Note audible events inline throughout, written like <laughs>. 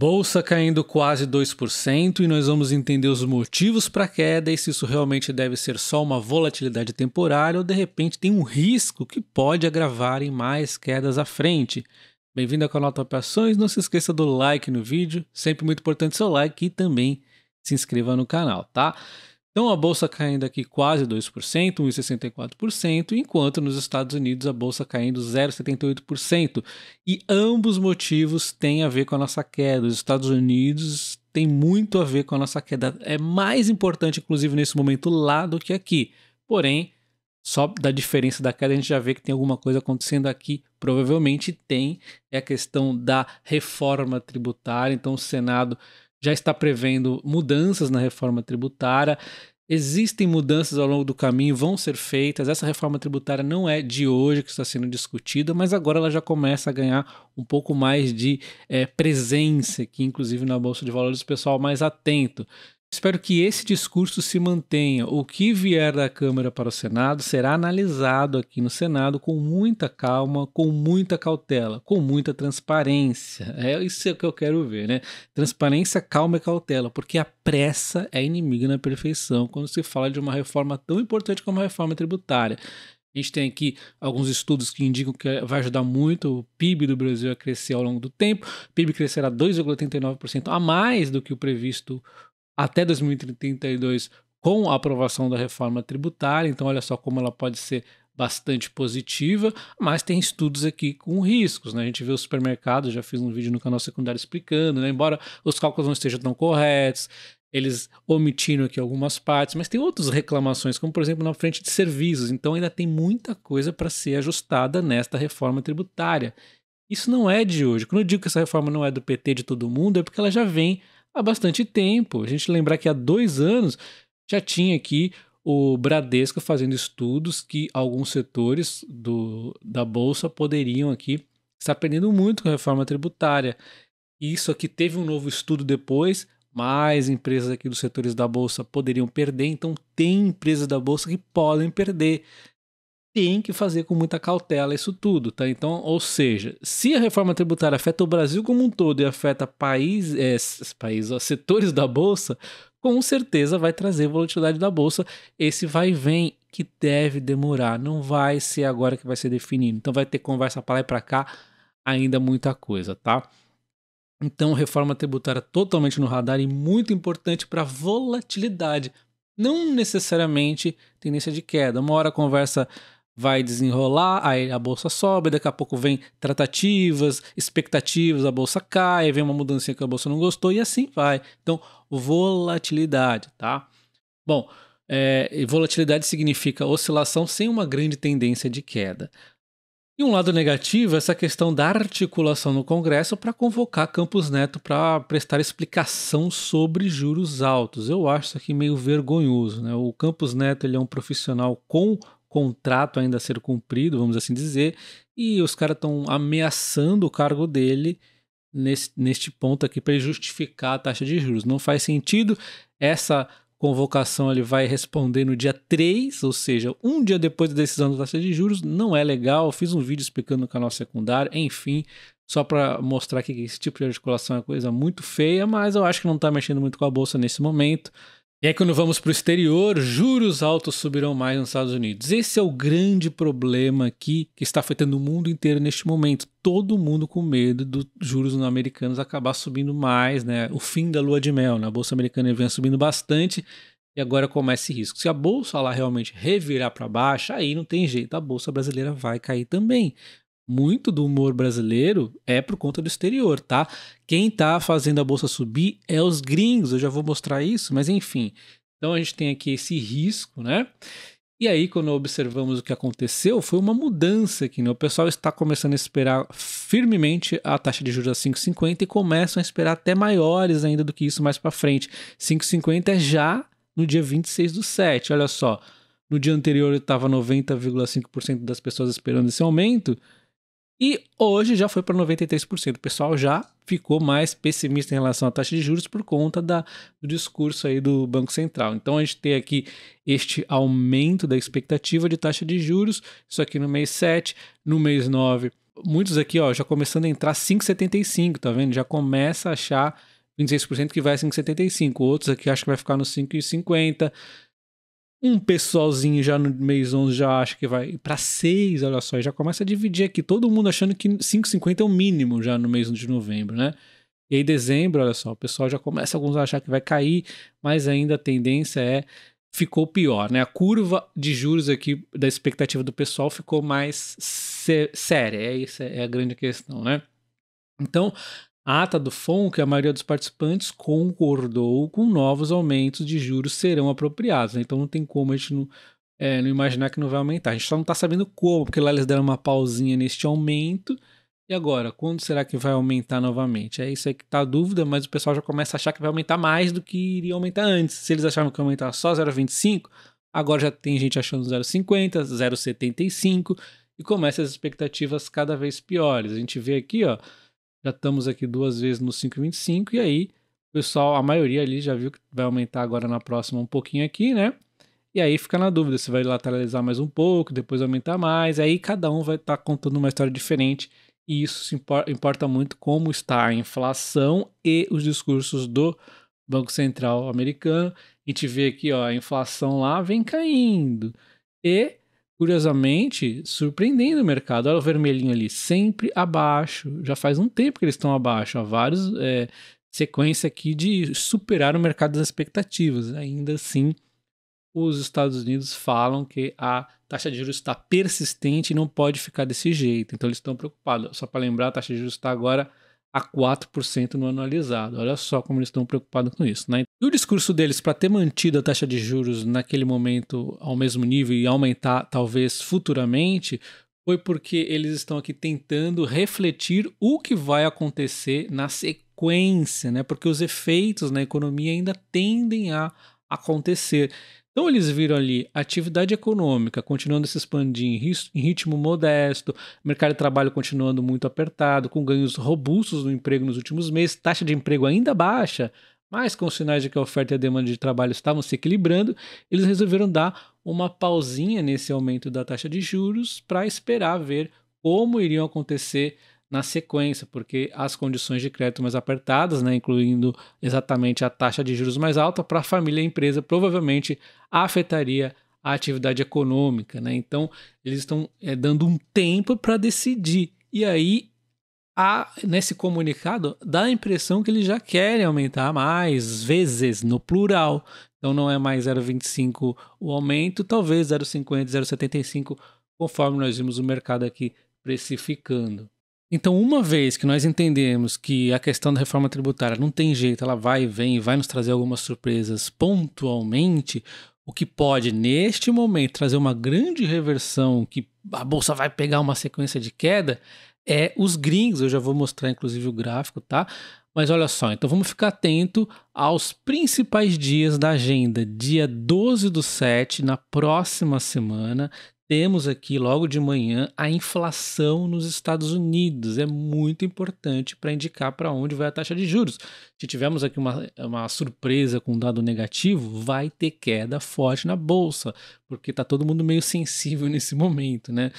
Bolsa caindo quase 2% e nós vamos entender os motivos para a queda e se isso realmente deve ser só uma volatilidade temporária ou de repente tem um risco que pode agravar em mais quedas à frente. Bem-vindo ao canal Top Ações, não se esqueça do like no vídeo, sempre muito importante seu like e também se inscreva no canal, tá? Então a bolsa caindo aqui quase 2%, 1,64%, enquanto nos Estados Unidos a bolsa caindo 0,78%. E ambos motivos têm a ver com a nossa queda. Os Estados Unidos têm muito a ver com a nossa queda. É mais importante, inclusive, nesse momento lá do que aqui. Porém, só da diferença da queda a gente já vê que tem alguma coisa acontecendo aqui. Provavelmente tem. É a questão da reforma tributária. Então o Senado já está prevendo mudanças na reforma tributária. Existem mudanças ao longo do caminho, vão ser feitas. Essa reforma tributária não é de hoje que está sendo discutida, mas agora ela já começa a ganhar um pouco mais de é, presença aqui, inclusive na Bolsa de Valores, o pessoal mais atento. Espero que esse discurso se mantenha. O que vier da Câmara para o Senado será analisado aqui no Senado com muita calma, com muita cautela, com muita transparência. É isso que eu quero ver, né? Transparência, calma e cautela, porque a pressa é inimiga na perfeição quando se fala de uma reforma tão importante como a reforma tributária. A gente tem aqui alguns estudos que indicam que vai ajudar muito o PIB do Brasil a crescer ao longo do tempo. O PIB crescerá 2,89% a mais do que o previsto até 2032 com a aprovação da reforma tributária. Então, olha só como ela pode ser bastante positiva, mas tem estudos aqui com riscos, né? A gente vê o supermercado, já fiz um vídeo no canal secundário explicando, né? Embora os cálculos não estejam tão corretos, eles omitiram aqui algumas partes, mas tem outras reclamações, como por exemplo na frente de serviços. Então ainda tem muita coisa para ser ajustada nesta reforma tributária. Isso não é de hoje. Quando eu digo que essa reforma não é do PT de todo mundo, é porque ela já vem há bastante tempo. A gente lembrar que há dois anos já tinha aqui o Bradesco fazendo estudos que alguns setores do, da Bolsa poderiam aqui estar perdendo muito com a reforma tributária. Isso aqui teve um novo estudo depois, mais empresas aqui dos setores da Bolsa poderiam perder, então tem empresas da Bolsa que podem perder tem que fazer com muita cautela isso tudo, tá? Então, ou seja, se a reforma tributária afeta o Brasil como um todo e afeta países é, países, ó, setores da bolsa, com certeza vai trazer volatilidade da bolsa. Esse vai e vem que deve demorar, não vai ser agora que vai ser definido. Então, vai ter conversa para lá e para cá, ainda muita coisa, tá? Então, reforma tributária totalmente no radar e muito importante para volatilidade. Não necessariamente tendência de queda. Uma hora conversa vai desenrolar, aí a bolsa sobe, daqui a pouco vem tratativas, expectativas, a bolsa cai, vem uma mudança que a bolsa não gostou e assim vai. Então, volatilidade, tá? Bom, é, volatilidade significa oscilação sem uma grande tendência de queda. E um lado negativo é essa questão da articulação no Congresso para convocar Campos Neto para prestar explicação sobre juros altos. Eu acho isso aqui meio vergonhoso. Né? O Campos Neto ele é um profissional com contrato ainda a ser cumprido, vamos assim dizer, e os caras estão ameaçando o cargo dele nesse, neste ponto aqui para justificar a taxa de juros. Não faz sentido. Essa convocação ele vai responder no dia 3, ou seja, um dia depois da decisão da taxa de juros. Não é legal. Fiz um vídeo explicando no canal secundário. Enfim, só para mostrar que esse tipo de articulação é coisa muito feia, mas eu acho que não está mexendo muito com a bolsa nesse momento. E aí, quando vamos para o exterior, juros altos subirão mais nos Estados Unidos. Esse é o grande problema aqui que está afetando o mundo inteiro neste momento. Todo mundo com medo dos juros americanos acabar subindo mais, né? O fim da lua de mel na né? Bolsa Americana vem subindo bastante e agora começa esse risco. Se a Bolsa lá realmente revirar para baixo, aí não tem jeito, a Bolsa brasileira vai cair também muito do humor brasileiro é por conta do exterior, tá? Quem tá fazendo a bolsa subir é os gringos, eu já vou mostrar isso, mas enfim. Então a gente tem aqui esse risco, né? E aí, quando observamos o que aconteceu, foi uma mudança aqui, né? O pessoal está começando a esperar firmemente a taxa de juros a 5,50 e começam a esperar até maiores ainda do que isso mais para frente. 5,50 é já no dia 26 do 7, olha só. No dia anterior estava 90,5% das pessoas esperando esse aumento, e hoje já foi para 93%. O pessoal já ficou mais pessimista em relação à taxa de juros por conta da, do discurso aí do Banco Central. Então a gente tem aqui este aumento da expectativa de taxa de juros, isso aqui no mês 7, no mês 9. Muitos aqui, ó, já começando a entrar 5,75, tá vendo? Já começa a achar 26% que vai 5,75. Outros aqui acham que vai ficar no 5,50 um pessoalzinho já no mês 11 já acha que vai para 6, olha só, já começa a dividir aqui, todo mundo achando que 5,50 é o mínimo já no mês de novembro, né? E aí dezembro, olha só, o pessoal já começa alguns a achar que vai cair, mas ainda a tendência é ficou pior, né? A curva de juros aqui da expectativa do pessoal ficou mais sé séria, é isso é a grande questão, né? Então, ata do FONC, a maioria dos participantes concordou com novos aumentos de juros serão apropriados. Né? Então não tem como a gente não, é, não, imaginar que não vai aumentar. A gente só não está sabendo como, porque lá eles deram uma pausinha neste aumento. E agora, quando será que vai aumentar novamente? É isso aí que está a dúvida, mas o pessoal já começa a achar que vai aumentar mais do que iria aumentar antes. Se eles achavam que ia aumentar só 0,25, agora já tem gente achando 0,50, 0,75 e começa as expectativas cada vez piores. A gente vê aqui, ó, já estamos aqui duas vezes no 5,25 e aí o pessoal, a maioria ali já viu que vai aumentar agora na próxima um pouquinho aqui, né? E aí fica na dúvida se vai lateralizar mais um pouco, depois aumentar mais, aí cada um vai estar tá contando uma história diferente e isso importa muito como está a inflação e os discursos do Banco Central americano. A gente vê aqui, ó, a inflação lá vem caindo e curiosamente, surpreendendo o mercado. Olha o vermelhinho ali, sempre abaixo. Já faz um tempo que eles estão abaixo. Há vários é, sequência aqui de superar o mercado das expectativas. Ainda assim, os Estados Unidos falam que a taxa de juros está persistente e não pode ficar desse jeito. Então eles estão preocupados. Só para lembrar, a taxa de juros está agora a 4% no anualizado. Olha só como eles estão preocupados com isso. Né? E o discurso deles para ter mantido a taxa de juros naquele momento ao mesmo nível e aumentar talvez futuramente foi porque eles estão aqui tentando refletir o que vai acontecer na sequência, né? Porque os efeitos na economia ainda tendem a acontecer. Então eles viram ali atividade econômica continuando a se expandir em ritmo modesto, mercado de trabalho continuando muito apertado, com ganhos robustos no emprego nos últimos meses, taxa de emprego ainda baixa, mas com sinais de que a oferta e a demanda de trabalho estavam se equilibrando, eles resolveram dar uma pausinha nesse aumento da taxa de juros para esperar ver como iriam acontecer na sequência, porque as condições de crédito mais apertadas, né, incluindo exatamente a taxa de juros mais alta para a família e a empresa, provavelmente afetaria a atividade econômica. Né? Então, eles estão é, dando um tempo para decidir. E aí, nesse comunicado, dá a impressão que eles já querem aumentar mais vezes, no plural. Então, não é mais 0,25 o aumento, talvez 0,50, 0,75, conforme nós vimos o mercado aqui precificando. Então, uma vez que nós entendemos que a questão da reforma tributária não tem jeito, ela vai e vem e vai nos trazer algumas surpresas pontualmente, o que pode, neste momento, trazer uma grande reversão, que a bolsa vai pegar uma sequência de queda, é os gringos. Eu já vou mostrar, inclusive, o gráfico, tá? Mas olha só, então vamos ficar atento aos principais dias da agenda. Dia 12 do 7, na próxima semana, temos aqui logo de manhã a inflação nos Estados Unidos. É muito importante para indicar para onde vai a taxa de juros. Se tivermos aqui uma, uma surpresa com um dado negativo, vai ter queda forte na bolsa, porque está todo mundo meio <laughs> sensível nesse momento, né?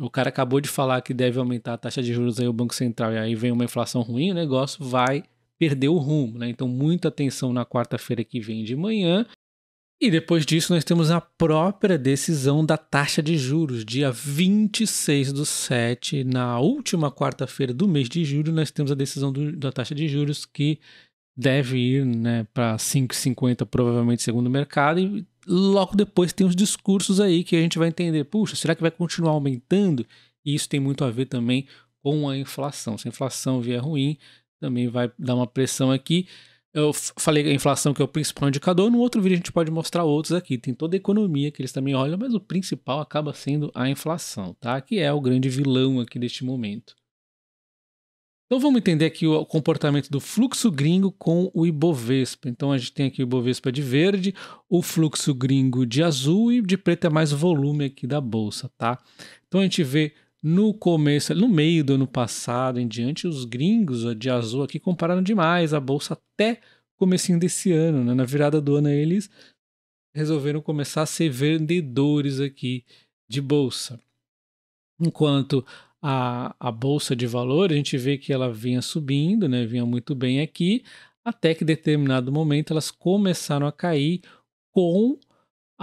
O cara acabou de falar que deve aumentar a taxa de juros aí o Banco Central e aí vem uma inflação ruim, o negócio vai perder o rumo, né? Então muita atenção na quarta-feira que vem de manhã e depois disso, nós temos a própria decisão da taxa de juros. Dia 26 do 7, na última quarta-feira do mês de julho, nós temos a decisão do, da taxa de juros que deve ir né, para 5,50, provavelmente, segundo o mercado. E logo depois tem os discursos aí que a gente vai entender: puxa, será que vai continuar aumentando? E isso tem muito a ver também com a inflação. Se a inflação vier ruim, também vai dar uma pressão aqui. Eu falei que a inflação que é o principal indicador, no outro vídeo a gente pode mostrar outros aqui. Tem toda a economia que eles também olham, mas o principal acaba sendo a inflação, tá? Que é o grande vilão aqui neste momento. Então vamos entender aqui o comportamento do fluxo gringo com o Ibovespa. Então a gente tem aqui o Ibovespa de verde, o fluxo gringo de azul e de preto é mais o volume aqui da bolsa, tá? Então a gente vê no começo, no meio do ano passado em diante, os gringos de azul aqui compararam demais a bolsa até comecinho desse ano, né? Na virada do ano eles resolveram começar a ser vendedores aqui de bolsa. Enquanto a, a bolsa de valor, a gente vê que ela vinha subindo, né? Vinha muito bem aqui, até que determinado momento elas começaram a cair com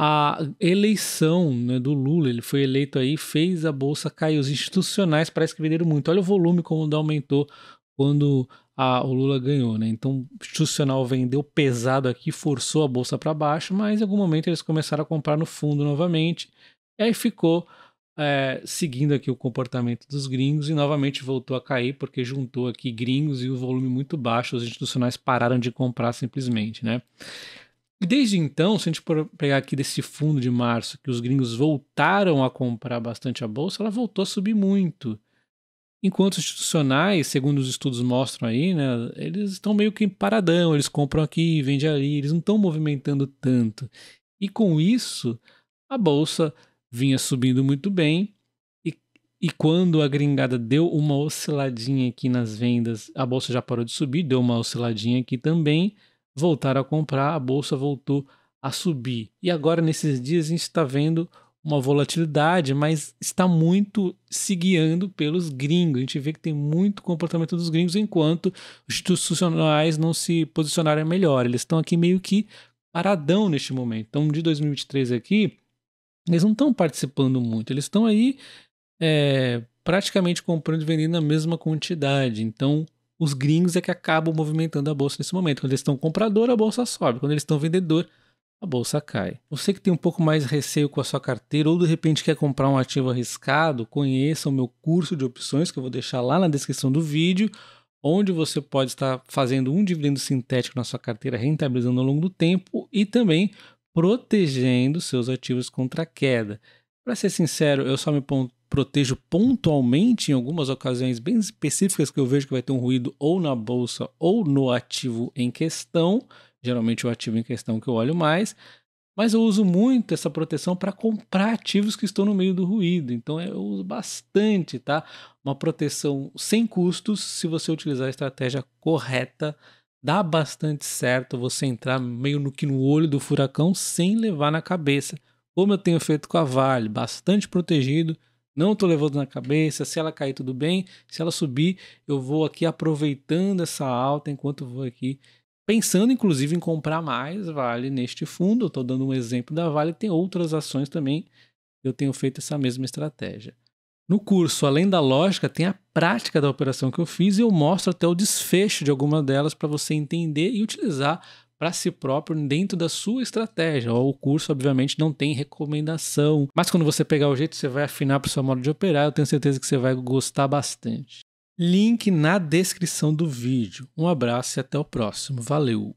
a eleição né, do Lula, ele foi eleito aí, fez a bolsa cair. Os institucionais parece que venderam muito. Olha o volume como aumentou quando a, o Lula ganhou, né? Então, o institucional vendeu pesado aqui, forçou a bolsa para baixo, mas em algum momento eles começaram a comprar no fundo novamente. E aí ficou é, seguindo aqui o comportamento dos gringos e novamente voltou a cair porque juntou aqui gringos e o volume muito baixo, os institucionais pararam de comprar simplesmente, né? E desde então, se a gente pegar aqui desse fundo de março, que os gringos voltaram a comprar bastante a bolsa, ela voltou a subir muito. Enquanto os institucionais, segundo os estudos mostram aí, né, eles estão meio que paradão, eles compram aqui, vendem ali, eles não estão movimentando tanto. E com isso, a bolsa vinha subindo muito bem. E, e quando a gringada deu uma osciladinha aqui nas vendas, a bolsa já parou de subir, deu uma osciladinha aqui também voltaram a comprar, a bolsa voltou a subir. E agora, nesses dias, a gente está vendo uma volatilidade, mas está muito se guiando pelos gringos. A gente vê que tem muito comportamento dos gringos, enquanto os institucionais não se posicionaram melhor. Eles estão aqui meio que paradão neste momento. Então, de 2023 aqui, eles não estão participando muito. Eles estão aí é, praticamente comprando e vendendo a mesma quantidade. Então, os gringos é que acabam movimentando a bolsa nesse momento. Quando eles estão comprador, a bolsa sobe. Quando eles estão vendedor, a bolsa cai. Você que tem um pouco mais receio com a sua carteira ou de repente quer comprar um ativo arriscado, conheça o meu curso de opções que eu vou deixar lá na descrição do vídeo, onde você pode estar fazendo um dividendo sintético na sua carteira, rentabilizando ao longo do tempo e também protegendo seus ativos contra a queda. Para ser sincero, eu só me protejo pontualmente em algumas ocasiões bem específicas que eu vejo que vai ter um ruído ou na bolsa ou no ativo em questão. Geralmente o ativo em questão que eu olho mais. Mas eu uso muito essa proteção para comprar ativos que estão no meio do ruído. Então é, eu uso bastante, tá? Uma proteção sem custos, se você utilizar a estratégia correta, dá bastante certo você entrar meio no que no olho do furacão sem levar na cabeça. Como eu tenho feito com a Vale, bastante protegido, não estou levando na cabeça. Se ela cair, tudo bem. Se ela subir, eu vou aqui aproveitando essa alta enquanto vou aqui pensando, inclusive, em comprar mais Vale neste fundo. Estou dando um exemplo da Vale. Tem outras ações também. Eu tenho feito essa mesma estratégia. No curso, além da lógica, tem a prática da operação que eu fiz e eu mostro até o desfecho de alguma delas para você entender e utilizar para si próprio dentro da sua estratégia. O curso, obviamente, não tem recomendação, mas quando você pegar o jeito, você vai afinar para o seu modo de operar. Eu tenho certeza que você vai gostar bastante. Link na descrição do vídeo. Um abraço e até o próximo. Valeu!